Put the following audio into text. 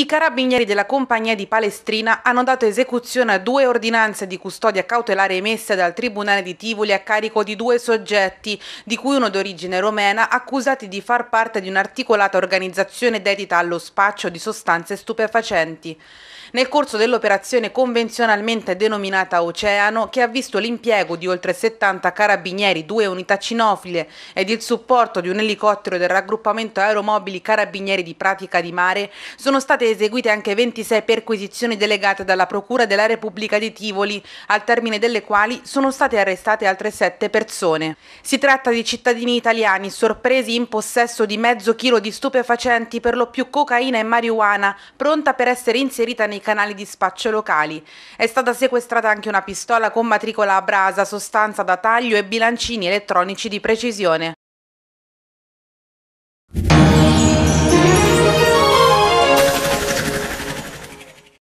I carabinieri della compagnia di Palestrina hanno dato esecuzione a due ordinanze di custodia cautelare emesse dal Tribunale di Tivoli a carico di due soggetti, di cui uno d'origine romena, accusati di far parte di un'articolata organizzazione dedita allo spaccio di sostanze stupefacenti. Nel corso dell'operazione convenzionalmente denominata Oceano, che ha visto l'impiego di oltre 70 carabinieri, due unità cinofile ed il supporto di un elicottero del raggruppamento aeromobili carabinieri di pratica di mare, sono state eseguite anche 26 perquisizioni delegate dalla Procura della Repubblica di Tivoli, al termine delle quali sono state arrestate altre 7 persone. Si tratta di cittadini italiani sorpresi in possesso di mezzo chilo di stupefacenti, per lo più cocaina e marijuana, pronta per essere inserita nei canali di spaccio locali. È stata sequestrata anche una pistola con matricola a brasa, sostanza da taglio e bilancini elettronici di precisione.